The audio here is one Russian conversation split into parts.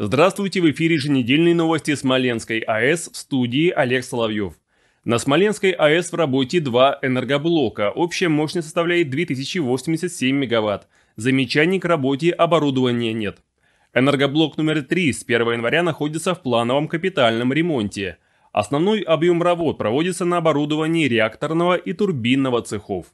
Здравствуйте, в эфире еженедельные новости Смоленской АЭС в студии Олег Соловьев. На Смоленской АЭС в работе два энергоблока. Общая мощность составляет 2087 мегаватт. Замечаний к работе оборудования нет. Энергоблок номер 3 с 1 января находится в плановом капитальном ремонте. Основной объем работ проводится на оборудовании реакторного и турбинного цехов.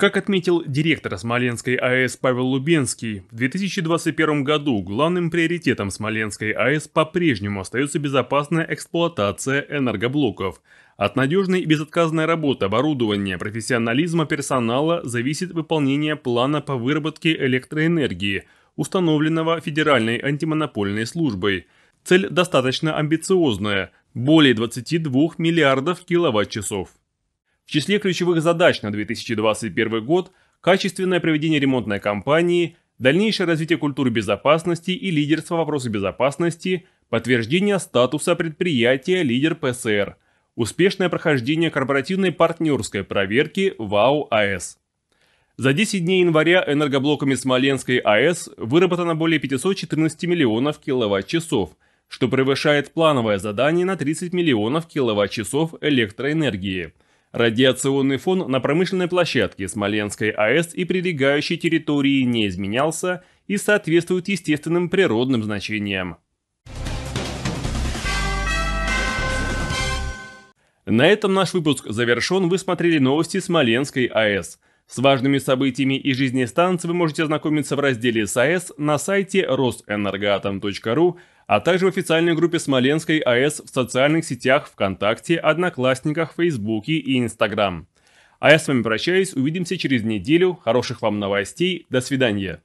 Как отметил директор Смоленской АЭС Павел Лубенский, в 2021 году главным приоритетом Смоленской АЭС по-прежнему остается безопасная эксплуатация энергоблоков. От надежной и безотказной работы оборудования, профессионализма персонала зависит выполнение плана по выработке электроэнергии, установленного Федеральной антимонопольной службой. Цель достаточно амбициозная – более 22 миллиардов киловатт-часов. В числе ключевых задач на 2021 год – качественное проведение ремонтной кампании, дальнейшее развитие культуры безопасности и лидерство вопроса безопасности, подтверждение статуса предприятия «Лидер ПСР», успешное прохождение корпоративной партнерской проверки ВАО АЭС. За 10 дней января энергоблоками Смоленской АЭС выработано более 514 миллионов киловатт-часов, что превышает плановое задание на 30 миллионов киловатт-часов электроэнергии – Радиационный фон на промышленной площадке Смоленской АЭС и прилегающей территории не изменялся и соответствует естественным природным значениям. На этом наш выпуск завершен. Вы смотрели новости Смоленской АЭС. С важными событиями и жизни станции вы можете ознакомиться в разделе с АЭС на сайте rosenергоатом.ру, а также в официальной группе Смоленской АЭС в социальных сетях ВКонтакте, Одноклассниках, Фейсбуке и Инстаграм. А я с вами прощаюсь, увидимся через неделю, хороших вам новостей, до свидания.